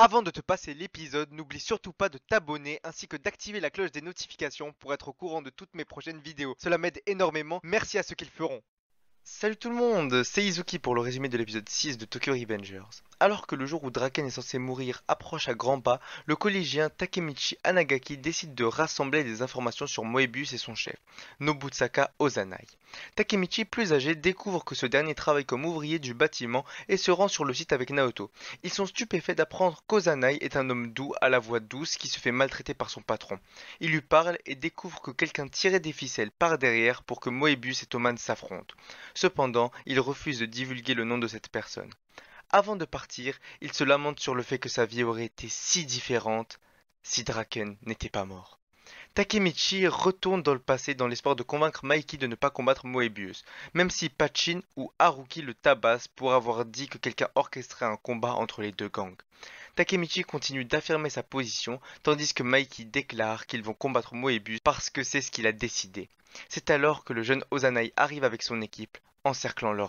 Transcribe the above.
Avant de te passer l'épisode, n'oublie surtout pas de t'abonner ainsi que d'activer la cloche des notifications pour être au courant de toutes mes prochaines vidéos. Cela m'aide énormément, merci à ceux qui le feront. Salut tout le monde, c'est Izuki pour le résumé de l'épisode 6 de Tokyo Revengers. Alors que le jour où Draken est censé mourir approche à grands pas, le collégien Takemichi Anagaki décide de rassembler des informations sur Moebius et son chef, Nobutsaka Ozanai. Takemichi, plus âgé, découvre que ce dernier travaille comme ouvrier du bâtiment et se rend sur le site avec Naoto. Ils sont stupéfaits d'apprendre qu'Ozanai est un homme doux à la voix douce qui se fait maltraiter par son patron. Il lui parle et découvre que quelqu'un tirait des ficelles par derrière pour que Moebius et Toman s'affrontent. Cependant, il refuse de divulguer le nom de cette personne. Avant de partir, il se lamente sur le fait que sa vie aurait été si différente si Draken n'était pas mort. Takemichi retourne dans le passé dans l'espoir de convaincre Maiki de ne pas combattre Moebius, même si Pachin ou Haruki le tabassent pour avoir dit que quelqu'un orchestrait un combat entre les deux gangs. Takemichi continue d'affirmer sa position, tandis que Maiki déclare qu'ils vont combattre Moebius parce que c'est ce qu'il a décidé. C'est alors que le jeune Ozanai arrive avec son équipe, encerclant leur...